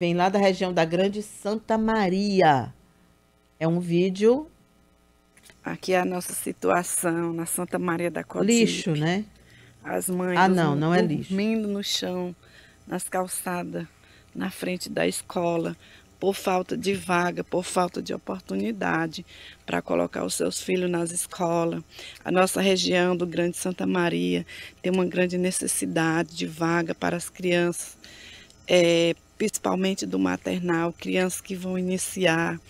Vem lá da região da Grande Santa Maria. É um vídeo. Aqui é a nossa situação na Santa Maria da Cotipe. Lixo, né? As mães. Ah, não, não é lixo. Dormindo no chão, nas calçadas, na frente da escola, por falta de vaga, por falta de oportunidade para colocar os seus filhos nas escolas. A nossa região do Grande Santa Maria tem uma grande necessidade de vaga para as crianças. É, principalmente do maternal, crianças que vão iniciar,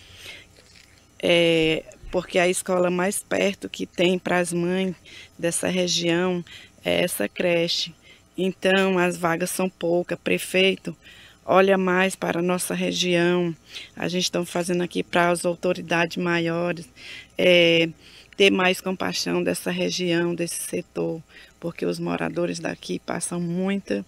é, porque a escola mais perto que tem para as mães dessa região é essa creche. Então, as vagas são poucas. Prefeito, olha mais para a nossa região. A gente está fazendo aqui para as autoridades maiores. É, ter mais compaixão dessa região, desse setor, porque os moradores daqui passam muita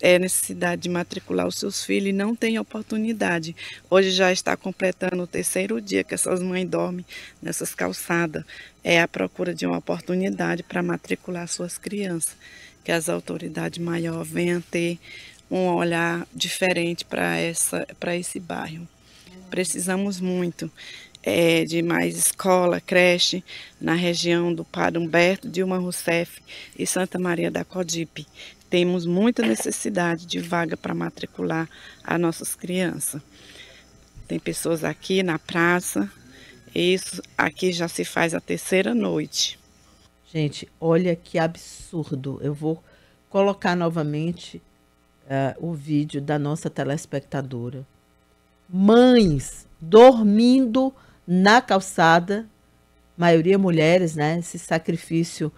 é necessidade de matricular os seus filhos e não tem oportunidade. Hoje já está completando o terceiro dia que essas mães dormem nessas calçadas. É a procura de uma oportunidade para matricular suas crianças. Que as autoridades maiores venham ter um olhar diferente para esse bairro. Precisamos muito é, de mais escola, creche, na região do Padre Humberto, Dilma Rousseff e Santa Maria da Codipe. Temos muita necessidade de vaga para matricular as nossas crianças. Tem pessoas aqui na praça, isso aqui já se faz a terceira noite. Gente, olha que absurdo. Eu vou colocar novamente uh, o vídeo da nossa telespectadora mães dormindo na calçada, maioria mulheres, né? Esse sacrifício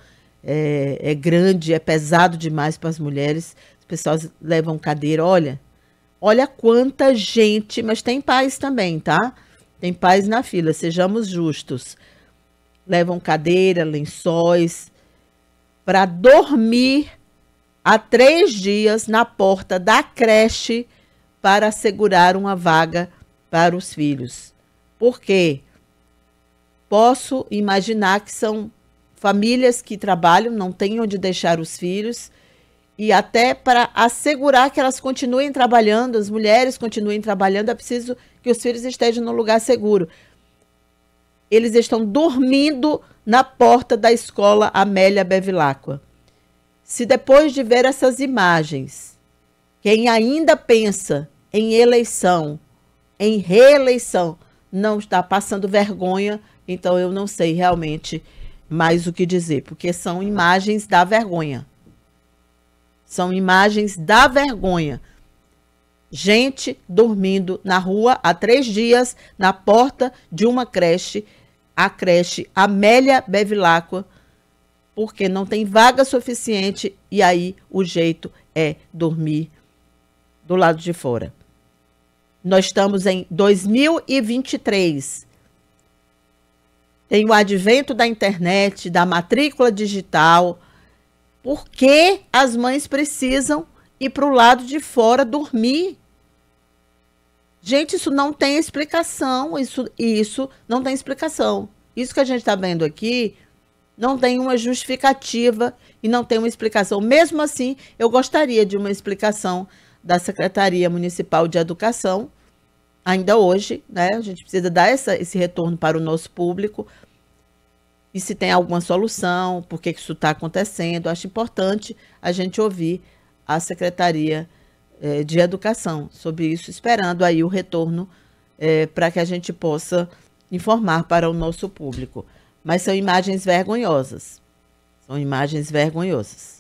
é, é grande, é pesado demais para as mulheres. As pessoas levam cadeira, olha, olha quanta gente, mas tem pais também, tá? Tem pais na fila, sejamos justos. Levam cadeira, lençóis, para dormir há três dias na porta da creche para assegurar uma vaga para os filhos. Porque posso imaginar que são famílias que trabalham, não têm onde deixar os filhos e até para assegurar que elas continuem trabalhando, as mulheres continuem trabalhando, é preciso que os filhos estejam no lugar seguro. Eles estão dormindo na porta da escola Amélia Bevilacqua. Se depois de ver essas imagens, quem ainda pensa em eleição, em reeleição, não está passando vergonha, então eu não sei realmente mais o que dizer, porque são imagens da vergonha. São imagens da vergonha. Gente dormindo na rua há três dias, na porta de uma creche, a creche Amélia Bevilacqua, porque não tem vaga suficiente e aí o jeito é dormir do lado de fora. Nós estamos em 2023. Tem o advento da internet, da matrícula digital. Por que as mães precisam ir para o lado de fora dormir? Gente, isso não tem explicação. Isso, isso não tem explicação. Isso que a gente está vendo aqui não tem uma justificativa e não tem uma explicação. Mesmo assim, eu gostaria de uma explicação da Secretaria Municipal de Educação, ainda hoje, né? A gente precisa dar essa, esse retorno para o nosso público e se tem alguma solução, por que, que isso está acontecendo. Acho importante a gente ouvir a Secretaria eh, de Educação sobre isso, esperando aí o retorno eh, para que a gente possa informar para o nosso público. Mas são imagens vergonhosas. São imagens vergonhosas.